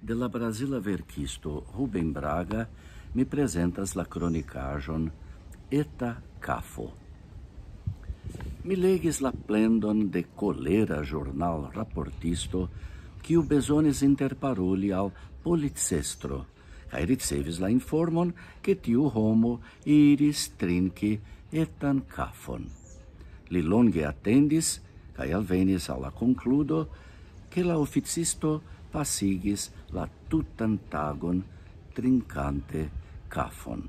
de la Brasila verkisto Rubem Braga me presentas la cronicajon Eta Cafo. Mi legis la plendon de colera jornal raportisto o bezonis interparoli al policestro, cae ricevis la informon que tiu homo iris trinque etan cafon. Li longe atendis, cae alvenis alla concludo que la oficisto pasigis la tutan tagon trincante cafon.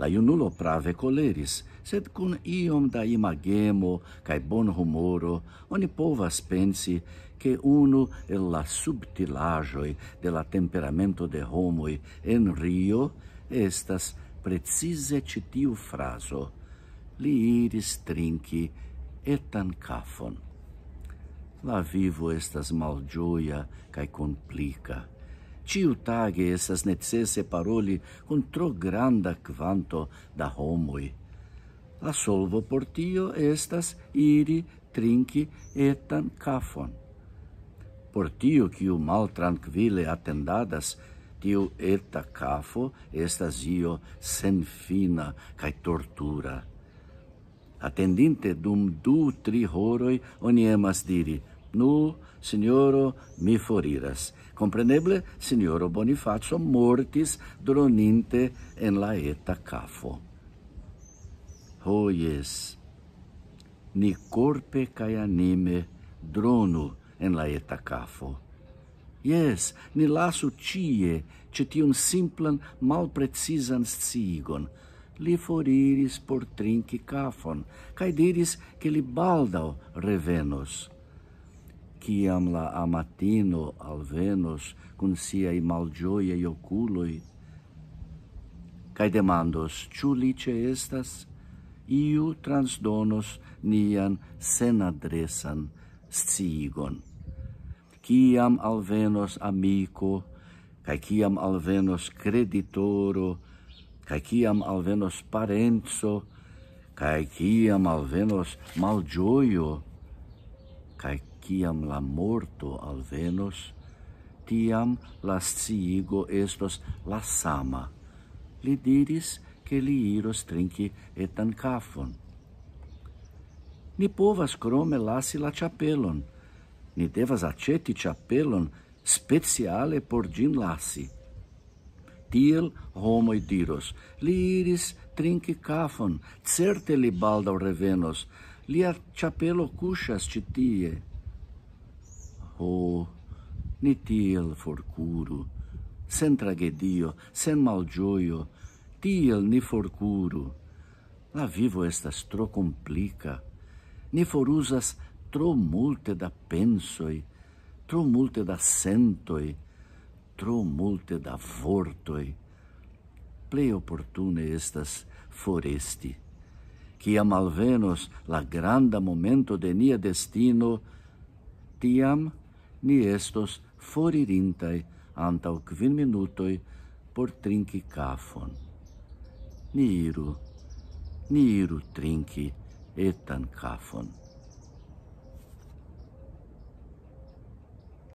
La iunulo prave coleris, sed cun iom da imagemo cae bon humoro, oni povas pensi che uno e la subtilajoi de la temperamento de homoi en rio estas precise citiu fraso, li iris trinci etan cafon. La vivo estas malgioia cae complica. tio tage estas necesse paroli con tro granda quanto da homoi. La solvo por tio estas iri trinki etan cafon. Por tio quiu mal tranquile atendadas, tio eta cafo estas io sen fina cae tortura. Atendinte dum du tri horoi, oni emas diri – Nu, signoro, mi foriras. Compreneble, signoro Bonifacio mortis droninte en la eta cafo. Ho, oh, yes, ni corpe cae anime dronu en la eta cafo. Yes, ni lasu cie citium simplan mal precisan sigon, li foriris por trinci cafon, cae diris che li baldau revenos ciam la amatino al venos cun siai malgioiei oculoi, cae demandos, ciu lice estas, iu transdonos nian senadresan sciigon. Ciam al amico, cae ciam al creditoro, cae ciam al venos parenzo, cae ciam al malgioio, cae tiam la morto al venos, tiam la sciigo estos la sama. Li diris che li iros trinci etan cafon. Ni povas crome lasi la chapelon, ni devas aceti chapelon speciale por gin lasi. Tiel homoi diros, li iris trinci cafon, certe li baldau revenos, lia chapelo cuscias citie. Tiel O nitiel forcuro, sen tragedio, sen malgioio, tiel ni forcuro. La vivo estas tro complica, ni forusas tro multe da pensoi, tro multe da sentoi, tro multe da vortoi. Plei opportune estas foresti, cia malvenos la granda momento de nia destino, tiam ni estos foririntai antau quin minutoi por trinki cafon. Ni iru, ni iru trinki etan cafon.